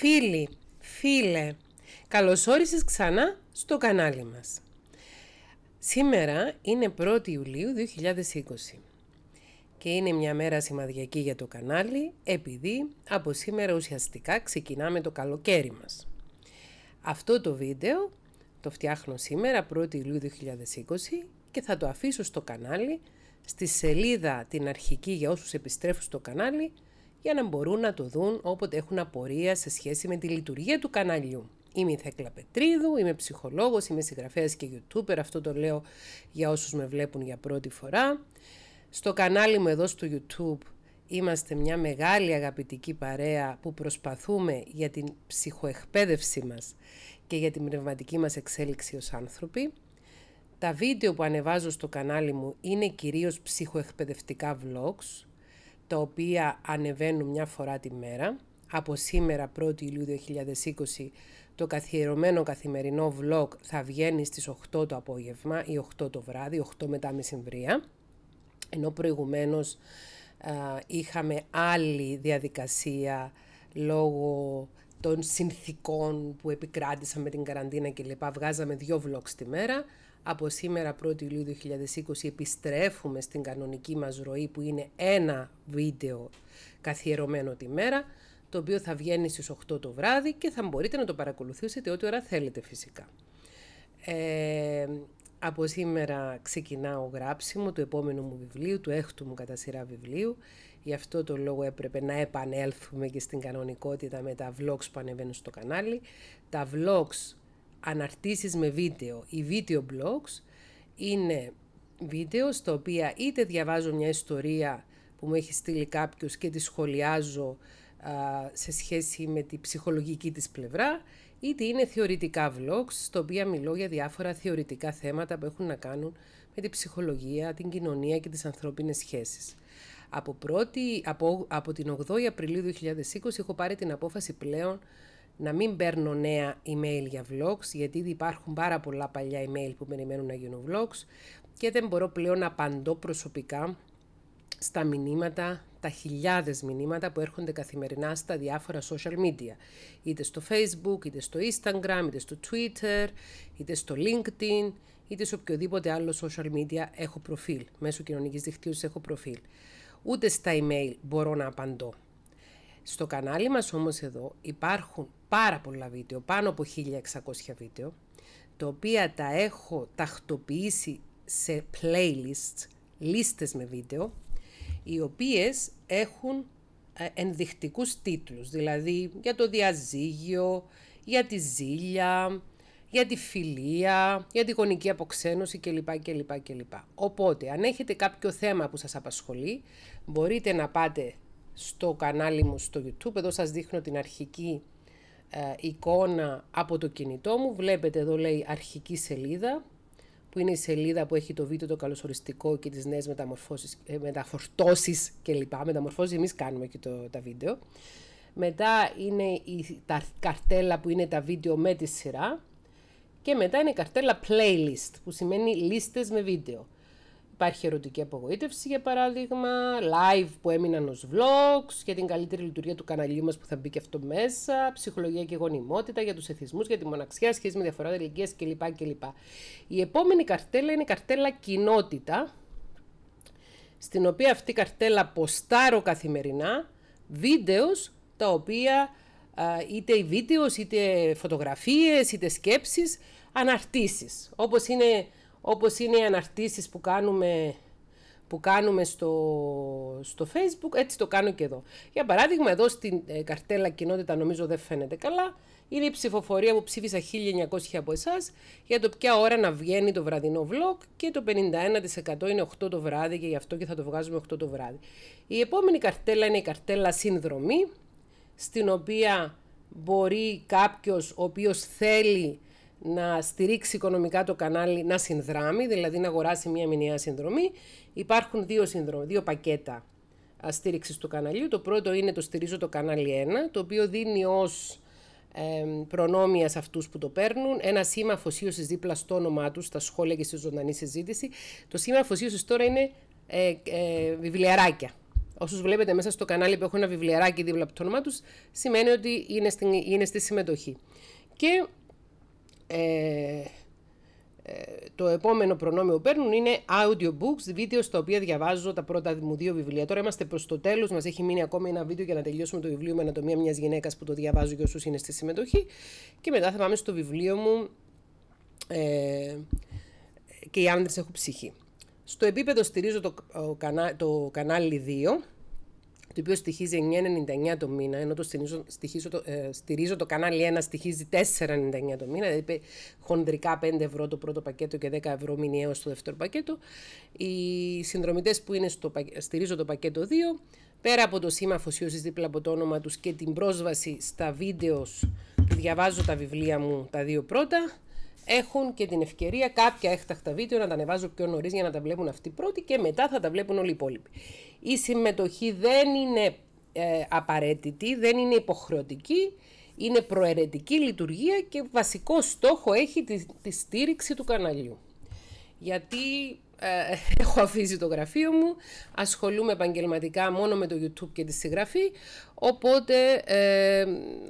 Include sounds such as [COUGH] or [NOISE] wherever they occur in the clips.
Φίλοι, φίλε, καλώς όρισες ξανά στο κανάλι μας. Σήμερα είναι 1η Ιουλίου 2020 και είναι μια μέρα σημαδιακή για το κανάλι επειδή από σήμερα ουσιαστικά ξεκινάμε το καλοκαίρι μας. Αυτό το βίντεο το φτιάχνω σήμερα 1η Ιουλίου 2020 και θα το αφήσω στο κανάλι στη σελίδα την αρχική για όσους επιστρέφουν στο κανάλι για να μπορούν να το δουν όποτε έχουν απορία σε σχέση με τη λειτουργία του καναλιού. Είμαι η Θέκλα Πετρίδου, είμαι ψυχολόγος, είμαι συγγραφέας και youtuber, αυτό το λέω για όσους με βλέπουν για πρώτη φορά. Στο κανάλι μου εδώ στο YouTube είμαστε μια μεγάλη αγαπητική παρέα που προσπαθούμε για την ψυχοεκπαίδευσή μας και για την πνευματική μας εξέλιξη ως άνθρωποι. Τα βίντεο που ανεβάζω στο κανάλι μου είναι κυρίως ψυχοεκπαιδευτικά vlogs, τα οποία ανεβαίνουν μια φορά τη μέρα. Από σήμερα 1η Ιουλίου 2020 το καθιερωμένο καθημερινό vlog θα βγαίνει στις 8 το απόγευμα ή 8 το βράδυ, 8 μετά μεσημβρία. Ενώ προηγουμένως είχαμε άλλη διαδικασία λόγω των συνθήκων που επικράτησα με την καραντίνα κλπ. Βγάζαμε δύο vlogs τη μέρα. Από σήμερα 1η Ιουλίου 2020 επιστρέφουμε στην κανονική μας ροή που είναι ένα βίντεο καθιερωμένο τη μέρα το οποίο θα βγαίνει στις 8 το βράδυ και θα μπορείτε να το παρακολουθήσετε ό,τι ώρα θέλετε φυσικά. Ε, από σήμερα ξεκινάω γράψιμο του επόμενου μου βιβλίου, του έκτου μου κατά σειρά βιβλίου Γι' αυτό το λόγο έπρεπε να επανέλθουμε και στην κανονικότητα με τα vlogs που ανεβαίνουν στο κανάλι. Τα vlogs αναρτήσεις με βίντεο, ή video blogs είναι βίντεο στα οποία είτε διαβάζω μια ιστορία που μου έχει στείλει κάποιος και τη σχολιάζω σε σχέση με τη ψυχολογική της πλευρά, είτε είναι θεωρητικά vlogs, στα οποία μιλώ για διάφορα θεωρητικά θέματα που έχουν να κάνουν με τη ψυχολογία, την κοινωνία και τις ανθρώπινες σχέσεις. Από, πρώτη, από, από την 8η Απριλίου 2020 έχω πάρει την απόφαση πλέον να μην παίρνω νέα email για vlogs, γιατί ήδη υπάρχουν πάρα πολλά παλιά email που περιμένουν να γίνουν vlogs και δεν μπορώ πλέον να απαντώ προσωπικά στα μηνύματα, τα χιλιάδες μηνύματα που έρχονται καθημερινά στα διάφορα social media. Είτε στο facebook, είτε στο instagram, είτε στο twitter, είτε στο linkedin, είτε σε οποιοδήποτε άλλο social media έχω προφίλ. Μέσω κοινωνικής δικτύωσης έχω προφίλ ούτε στα email μπορώ να απαντώ. Στο κανάλι μας όμως εδώ υπάρχουν πάρα πολλά βίντεο, πάνω από 1600 βίντεο, τα οποία τα έχω τακτοποιήσει σε playlists, λίστες με βίντεο, οι οποίες έχουν ε, ενδεικτικούς τίτλους, δηλαδή για το διαζύγιο, για τη ζήλια, για τη φιλία, για τη γονική αποξένωση κλπ. κλπ, κλπ. Οπότε, αν έχετε κάποιο θέμα που σας απασχολεί, μπορείτε να πάτε στο κανάλι μου στο YouTube. Εδώ σας δείχνω την αρχική ε, εικόνα από το κινητό μου. Βλέπετε εδώ λέει αρχική σελίδα, που είναι η σελίδα που έχει το βίντεο το καλωσοριστικό και τις νέες μεταμορφώσεις, ε, μεταφορτώσεις κλπ. Μεταμορφώσεις εμείς κάνουμε και το, τα βίντεο. Μετά είναι η, τα καρτέλα που είναι τα βίντεο με τη σειρά. Και μετά είναι η καρτέλα playlist, που σημαίνει λίστες με βίντεο. Υπάρχει ερωτική απογοήτευση για παράδειγμα, live που έμειναν ως vlogs, για την καλύτερη λειτουργία του καναλιού μας που θα μπει και αυτό μέσα, ψυχολογία και γονιμότητα, για τους εθισμούς, για τη μοναξιά, σχέση με διαφορά ηλικίας κλπ. κλπ. Η επόμενη καρτέλα είναι η καρτέλα κοινότητα, στην οποία αυτή η καρτέλα ποστάρω καθημερινά βίντεος τα οποία είτε βίντεος, είτε φωτογραφίες, είτε σκέψεις, αναρτήσεις. Όπως είναι, όπως είναι οι αναρτήσεις που κάνουμε, που κάνουμε στο, στο facebook, έτσι το κάνω και εδώ. Για παράδειγμα, εδώ στην ε, καρτέλα κοινότητα νομίζω δεν φαίνεται καλά, είναι η ψηφοφορία που ψήφισα 1900 από εσάς για το ποια ώρα να βγαίνει το βραδινό vlog και το 51% είναι 8 το βράδυ και γι' αυτό και θα το βγάζουμε 8 το βράδυ. Η επόμενη καρτέλα είναι η καρτέλα συνδρομή, στην οποία μπορεί κάποιος ο οποίος θέλει να στηρίξει οικονομικά το κανάλι να συνδράμει, δηλαδή να αγοράσει μία μηνιαία συνδρομή. Υπάρχουν δύο, συνδρομή, δύο πακέτα στήριξης του καναλιού. Το πρώτο είναι το στηρίζω το κανάλι 1, το οποίο δίνει ως προνόμια σε αυτούς που το παίρνουν, ένα σήμα αφοσίωσης δίπλα στο όνομά τους, στα σχόλια και στη ζωντανή συζήτηση. Το σήμα αφοσίωσης τώρα είναι ε, ε, βιβλιαράκια όσους βλέπετε μέσα στο κανάλι που έχω ένα βιβλιαράκι δίπλα από το όνομά τους, σημαίνει ότι είναι, στην, είναι στη συμμετοχή. Και ε, ε, το επόμενο προνόμιο που παίρνουν είναι audiobooks, βίντεο στα οποία διαβάζω τα πρώτα μου δύο βιβλία. Τώρα είμαστε προς το τέλος, μας έχει μείνει ακόμα ένα βίντεο για να τελειώσουμε το βιβλίο με ανατομία μιας γυναίκας που το διαβάζω και όσους είναι στη συμμετοχή. Και μετά θα πάμε στο βιβλίο μου. Ε, και οι άντρε έχουν ψυχή. Στο επίπεδο στηρίζω το, κανά, το κανάλι 2, το οποίο στοιχίζει 9,99 το μήνα, ενώ το στηρίζω, το, ε, στηρίζω το κανάλι 1 στοιχίζει 4,99 το μήνα, δηλαδή χοντρικά 5 ευρώ το πρώτο πακέτο και 10 ευρώ μηνιαίο στο δεύτερο πακέτο. Οι συνδρομητές που στηρίζω το πακέτο 2, πέρα από το σήμα αφοσίωσης δίπλα από το όνομα τους και την πρόσβαση στα βίντεος που διαβάζω τα βιβλία μου τα δύο πρώτα, έχουν και την ευκαιρία κάποια έκτακτα βίντεο να τα ανεβάζω πιο νωρίς για να τα βλέπουν αυτοί πρώτοι και μετά θα τα βλέπουν όλοι οι υπόλοιποι. Η συμμετοχή δεν είναι ε, απαραίτητη, δεν είναι υποχρεωτική, είναι προαιρετική λειτουργία και βασικό στόχο έχει τη, τη στήριξη του καναλιού. Γιατί ε, [LAUGHS] έχω αφήσει το γραφείο μου, ασχολούμαι επαγγελματικά μόνο με το YouTube και τη συγγραφή, οπότε ε,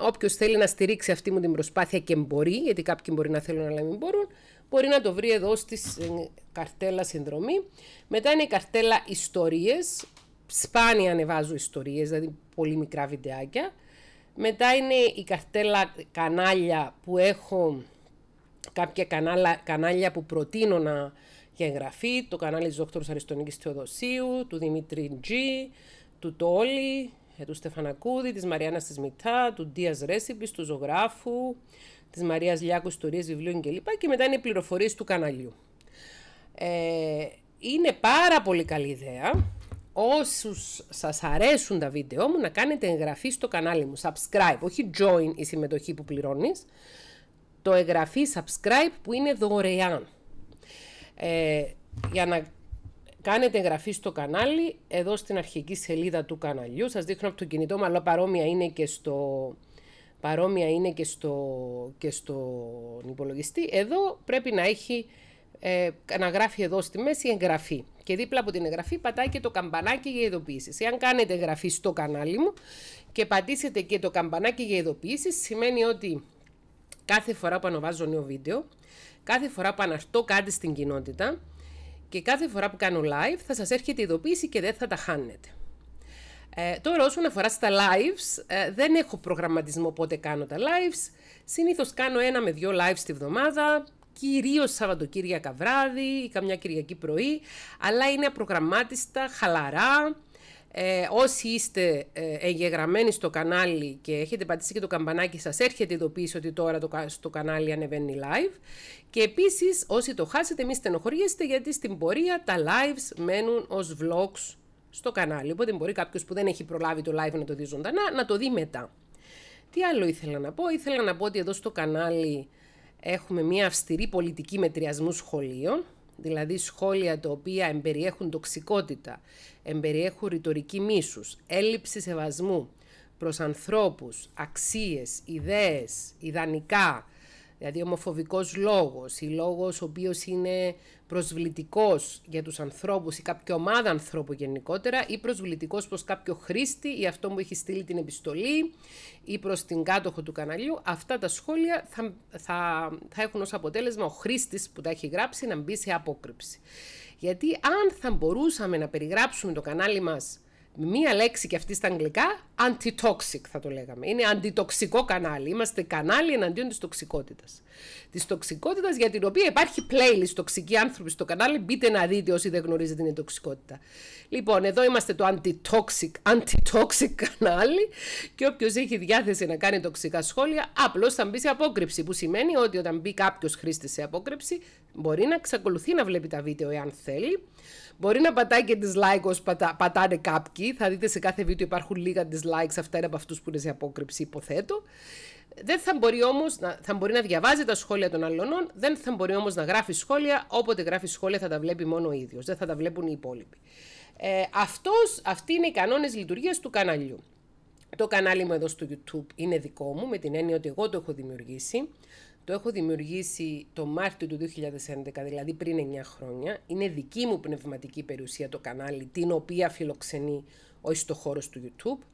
όποιος θέλει να στηρίξει αυτή μου την προσπάθεια και μπορεί, γιατί κάποιοι μπορεί να θέλουν αλλά μην μπορούν, μπορεί να το βρει εδώ στη ε, καρτέλα συνδρομή. Μετά είναι η καρτέλα ιστορίες, σπάνια ανεβάζω ιστορίες, δηλαδή πολύ μικρά βιντεάκια. Μετά είναι η καρτέλα κανάλια που έχω κάποια κανάλια που προτείνω να για εγγραφή, το κανάλι της Δόκτωρος Αριστονίκης Θεοδοσίου, του Δημήτρη Τζι, του Τόλι, ε, του Στεφανακούδη, της Μαριάννας της Μητά, του Ντίας Ρέσιπης, του Ζωγράφου, της Μαρίας Λιάκου Ιστορίες Βιβλίων κλπ. Και μετά είναι οι πληροφορίες του καναλιού. Ε, είναι πάρα πολύ καλή ιδέα όσους σας αρέσουν τα βίντεο μου να κάνετε εγγραφή στο κανάλι μου, subscribe, όχι join η συμμετοχή που πληρώνεις, το εγγραφή subscribe που είναι δωρεάν. Ε, για να κάνετε εγγραφή στο κανάλι, εδώ στην αρχική σελίδα του καναλιού, σας δείχνω από το κινητό μου, αλλά παρόμοια είναι και στο... Παρόμοια είναι και, στο, και στον υπολογιστή. Εδώ πρέπει να έχει ε, να γράφει εδώ στη μέση εγγραφή. Και δίπλα από την εγγραφή πατάει και το καμπανάκι για ειδοποιήσεις. Εάν κάνετε εγγραφή στο κανάλι μου και πατήσετε και το καμπανάκι για ειδοποιήσεις, σημαίνει ότι κάθε φορά που ανεβάζω νέο βίντεο, κάθε φορά που αναρτώ κάτι στην κοινότητα και κάθε φορά που κάνω live θα σας έρχεται η ειδοποίηση και δεν θα τα χάνετε. Ε, τώρα όσον αφορά στα lives, ε, δεν έχω προγραμματισμό πότε κάνω τα lives. Συνήθως κάνω ένα με δύο lives τη βδομάδα, κυρίως Σαββατοκύριακα βράδυ ή καμιά Κυριακή πρωί, αλλά είναι απρογραμμάτιστα, χαλαρά, ε, όσοι είστε ε, εγγεγραμμένοι στο κανάλι και έχετε πατήσει και το καμπανάκι σας, έρχεται ειδοποίηση ότι τώρα το, στο κανάλι ανεβαίνει live. Και επίσης όσοι το χάσετε μην στενοχωριέστε γιατί στην πορεία τα lives μένουν ως vlogs στο κανάλι. Οπότε μπορεί κάποιος που δεν έχει προλάβει το live να το δει ζωντανά να το δει μετά. Τι άλλο ήθελα να πω, ήθελα να πω ότι εδώ στο κανάλι έχουμε μια αυστηρή πολιτική μετριασμού σχολείων δηλαδή σχόλια τα οποία εμπεριέχουν τοξικότητα, εμπεριέχουν ρητορική μίσους, έλλειψη σεβασμού προς ανθρώπους, αξίες, ιδέες, ιδανικά, Δηλαδή ομοφοβικός λόγος ή λόγος ο οποίος είναι προσβλητικός για τους ανθρώπους ή κάποια ομάδα ανθρώπου γενικότερα ή προσβλητικός προς κάποιο χρήστη ή αυτό που έχει στείλει την επιστολή ή προς την κάτοχο του καναλιού. Αυτά τα σχόλια θα, θα, θα έχουν ως αποτέλεσμα ο χρήστης που τα έχει γράψει να μπει σε απόκρυψη. Γιατί αν θα μπορούσαμε να περιγράψουμε το κανάλι μας μία λέξη και αυτή στα αγγλικά, antitoxic θα το λέγαμε. Είναι αντιτοξικό κανάλι. Είμαστε κανάλι εναντίον της τοξικότητας. Της τοξικότητας για την οποία υπάρχει playlist τοξικοί άνθρωποι στο κανάλι. Μπείτε να δείτε όσοι δεν γνωρίζετε την τοξικότητα. Λοιπόν, εδώ είμαστε το antitoxic, antitoxic κανάλι και όποιος έχει διάθεση να κάνει τοξικά σχόλια, απλώς θα μπει σε απόκρυψη. Που σημαίνει ότι όταν μπει κάποιος χρήστη σε απόκρυψη, Μπορεί να εξακολουθεί να βλέπει τα βίντεο εάν θέλει. Μπορεί να πατάει και dislike όσο πατά, πατάνε κάποιοι. Θα δείτε σε κάθε βίντεο υπάρχουν λίγα dislikes. Αυτά είναι από αυτούς που είναι σε απόκρυψη, υποθέτω. Δεν θα μπορεί όμως να, θα μπορεί να διαβάζει τα σχόλια των αλλωνών, δεν θα μπορεί όμως να γράφει σχόλια. Όποτε γράφει σχόλια θα τα βλέπει μόνο ο ίδιος, δεν θα τα βλέπουν οι υπόλοιποι. Ε, αυτός, αυτοί είναι οι κανόνες λειτουργίας του καναλιού. Το κανάλι μου εδώ στο YouTube είναι δικό μου, με την έννοια ότι εγώ το έχω δημιουργήσει. Το έχω δημιουργήσει το Μάρτιο του 2011, δηλαδή πριν 9 χρόνια. Είναι δική μου πνευματική περιουσία το κανάλι, την οποία φιλοξενεί όχι στο χώρο του YouTube.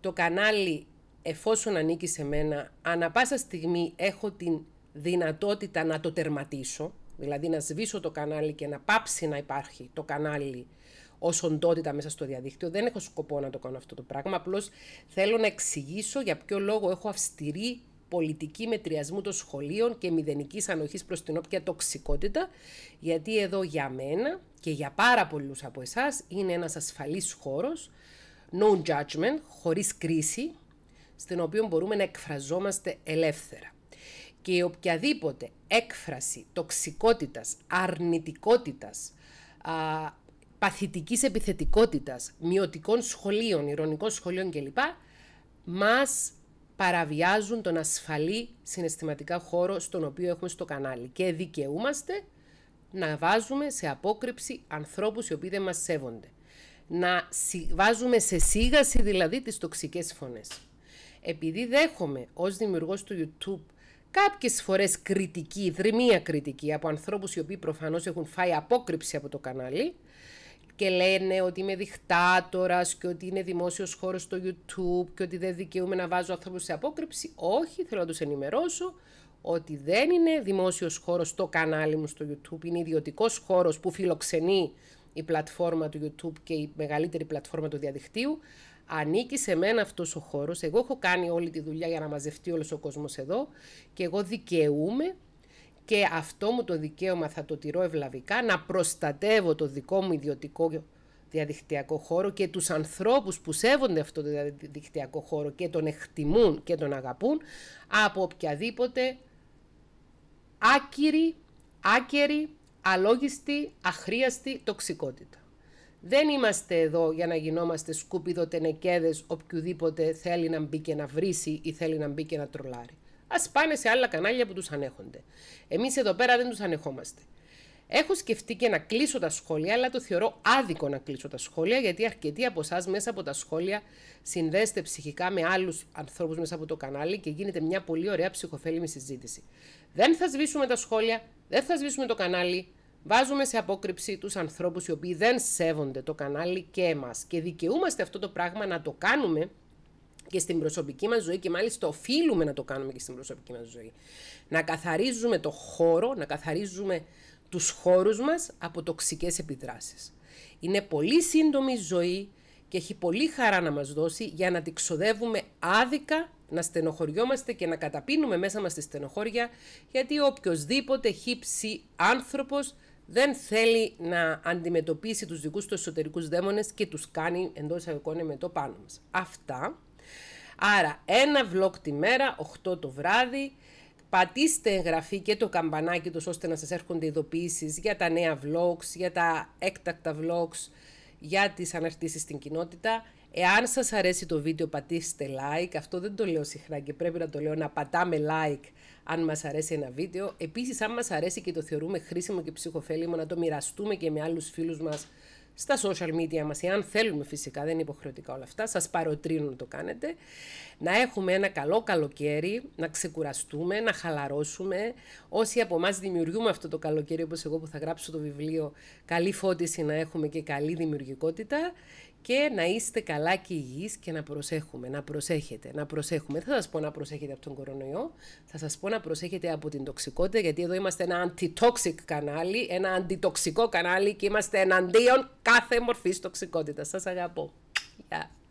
Το κανάλι, εφόσον ανήκει σε μένα, ανα πάσα στιγμή έχω την δυνατότητα να το τερματίσω, δηλαδή να σβήσω το κανάλι και να πάψει να υπάρχει το κανάλι ως οντότητα μέσα στο διαδίκτυο. Δεν έχω σκοπό να το κάνω αυτό το πράγμα. Απλώς θέλω να εξηγήσω για ποιο λόγο έχω αυστηρή πολιτική μετριασμού των σχολείων και μηδενικής ανοχής προς την όποια τοξικότητα, γιατί εδώ για μένα και για πάρα πολλούς από εσάς είναι ένας ασφαλής χώρος, no judgment, χωρίς κρίση, στην οποία μπορούμε να εκφραζόμαστε ελεύθερα. Και οποιαδήποτε έκφραση τοξικότητας, αρνητικότητας, α, παθητικής επιθετικότητας, μειωτικών σχολείων, ηρωνικών σχολείων κλπ. μας παραβιάζουν τον ασφαλή συναισθηματικά χώρο στον οποίο έχουμε στο κανάλι και δικαιούμαστε να βάζουμε σε απόκρυψη ανθρώπους οι οποίοι δεν μας σέβονται. Να βάζουμε σε σίγαση δηλαδή τις τοξικές φωνές. Επειδή δέχομαι ως δημιουργός του YouTube κάποιες φορές κριτική, δρυμία κριτική από ανθρώπους οι οποίοι προφανώς έχουν φάει απόκρυψη από το κανάλι, και λένε ότι είμαι δικτάτορας και ότι είναι δημόσιος χώρος στο YouTube και ότι δεν δικαιούμαι να βάζω ανθρώπους σε απόκρυψη. Όχι, θέλω να τους ενημερώσω ότι δεν είναι δημόσιος χώρος το κανάλι μου στο YouTube, είναι ιδιωτικός χώρος που φιλοξενεί η πλατφόρμα του YouTube και η μεγαλύτερη πλατφόρμα του διαδικτύου. Ανήκει σε μένα αυτός ο χώρος. εγώ έχω κάνει όλη τη δουλειά για να μαζευτεί όλος ο κόσμος εδώ και εγώ δικαιούμαι και αυτό μου το δικαίωμα θα το τηρώ ευλαβικά, να προστατεύω το δικό μου ιδιωτικό διαδικτυακό χώρο και τους ανθρώπους που σέβονται αυτό το διαδικτυακό χώρο και τον εκτιμούν και τον αγαπούν από οποιαδήποτε άκυρη, άκερη, αλόγιστη, αχρίαστη τοξικότητα. Δεν είμαστε εδώ για να γινόμαστε σκούπιδο τενεκέδες οποιοδήποτε θέλει να μπει και να βρίσει ή θέλει να μπει και να τρολάρει. Ας πάνε σε άλλα κανάλια που τους ανέχονται. Εμείς εδώ πέρα δεν τους ανεχόμαστε. Έχω σκεφτεί και να κλείσω τα σχόλια, αλλά το θεωρώ άδικο να κλείσω τα σχόλια, γιατί αρκετοί από εσάς μέσα από τα σχόλια συνδέστε ψυχικά με άλλους ανθρώπους μέσα από το κανάλι και γίνεται μια πολύ ωραία ψυχοφέλιμη συζήτηση. Δεν θα σβήσουμε τα σχόλια, δεν θα σβήσουμε το κανάλι. Βάζουμε σε απόκρυψη τους ανθρώπους οι οποίοι δεν σέβονται το κανάλι και εμάς. Και δικαιούμαστε αυτό το πράγμα να το κάνουμε και στην προσωπική μας ζωή και μάλιστα οφείλουμε να το κάνουμε και στην προσωπική μας ζωή. Να καθαρίζουμε το χώρο, να καθαρίζουμε τους χώρους μας από τοξικές επιδράσεις. Είναι πολύ σύντομη ζωή και έχει πολύ χαρά να μας δώσει για να τη ξοδεύουμε άδικα, να στενοχωριόμαστε και να καταπίνουμε μέσα μας τη στενοχώρια, γιατί οποιοδήποτε χύψη άνθρωπος δεν θέλει να αντιμετωπίσει τους δικούς του εσωτερικούς δαίμονες και τους κάνει εντός με το πάνω μας. Αυτά Άρα ένα vlog τη μέρα, 8 το βράδυ, πατήστε εγγραφή και το καμπανάκι τους ώστε να σας έρχονται ειδοποιήσεις για τα νέα vlogs, για τα έκτακτα vlogs, για τις αναρτήσεις στην κοινότητα. Εάν σας αρέσει το βίντεο πατήστε like, αυτό δεν το λέω συχνά και πρέπει να το λέω να πατάμε like αν μας αρέσει ένα βίντεο. Επίσης αν μας αρέσει και το θεωρούμε χρήσιμο και ψυχοφέλιμο να το μοιραστούμε και με άλλους φίλους μας στα social media μας, εάν θέλουμε φυσικά, δεν είναι υποχρεωτικά όλα αυτά, σας παροτρύνω να το κάνετε, να έχουμε ένα καλό καλοκαίρι, να ξεκουραστούμε, να χαλαρώσουμε. Όσοι από εμάς δημιουργούμε αυτό το καλοκαίρι, όπως εγώ που θα γράψω το βιβλίο, καλή φώτιση να έχουμε και καλή δημιουργικότητα και να είστε καλά και υγιείς και να προσέχουμε, να προσέχετε, να προσέχουμε. Δεν θα σας πω να προσέχετε από τον κορονοϊό, θα σας πω να προσέχετε από την τοξικότητα, γιατί εδώ είμαστε ένα toxic κανάλι, ένα αντιτοξικό κανάλι και είμαστε εναντίον κάθε μορφής τοξικότητας. Σας αγαπώ. Γεια.